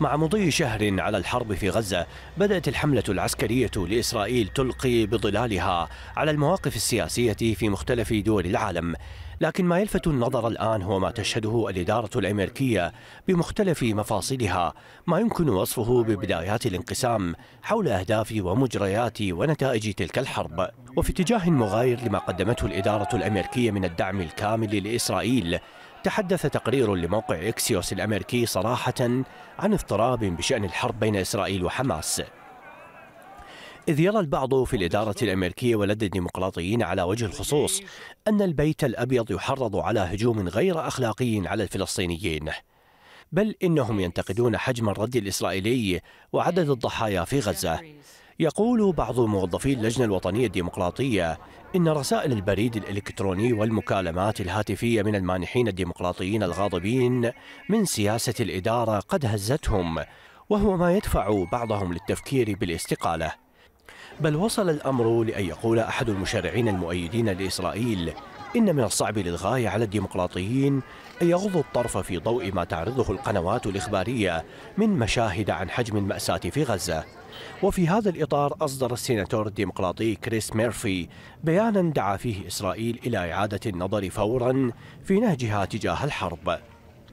مع مضي شهر على الحرب في غزة بدأت الحملة العسكرية لإسرائيل تلقي بظلالها على المواقف السياسية في مختلف دول العالم لكن ما يلفت النظر الآن هو ما تشهده الإدارة الأمريكية بمختلف مفاصلها ما يمكن وصفه ببدايات الانقسام حول أهداف ومجريات ونتائج تلك الحرب وفي اتجاه مغاير لما قدمته الإدارة الأمريكية من الدعم الكامل لإسرائيل تحدث تقرير لموقع إكسيوس الأمريكي صراحة عن اضطراب بشأن الحرب بين إسرائيل وحماس إذ يرى البعض في الإدارة الأمريكية ولدى الديمقراطيين على وجه الخصوص أن البيت الأبيض يحرض على هجوم غير أخلاقي على الفلسطينيين بل إنهم ينتقدون حجم الرد الإسرائيلي وعدد الضحايا في غزة يقول بعض موظفي اللجنة الوطنية الديمقراطية إن رسائل البريد الإلكتروني والمكالمات الهاتفية من المانحين الديمقراطيين الغاضبين من سياسة الإدارة قد هزتهم وهو ما يدفع بعضهم للتفكير بالاستقالة بل وصل الأمر لأن يقول أحد المشرعين المؤيدين لإسرائيل إن من الصعب للغاية على الديمقراطيين أن يغضوا الطرف في ضوء ما تعرضه القنوات الإخبارية من مشاهد عن حجم المأساة في غزة وفي هذا الإطار أصدر السيناتور الديمقراطي كريس ميرفي بيانا دعا فيه إسرائيل إلى إعادة النظر فورا في نهجها تجاه الحرب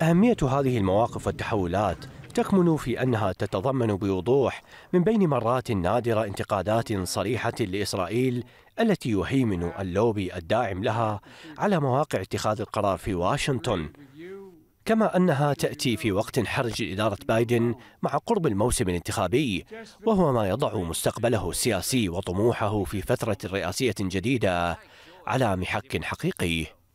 أهمية هذه المواقف والتحولات تكمن في أنها تتضمن بوضوح من بين مرات نادرة انتقادات صريحة لإسرائيل التي يهيمن اللوبي الداعم لها على مواقع اتخاذ القرار في واشنطن كما أنها تأتي في وقت حرج إدارة بايدن مع قرب الموسم الانتخابي وهو ما يضع مستقبله السياسي وطموحه في فترة رئاسية جديدة على محك حقيقي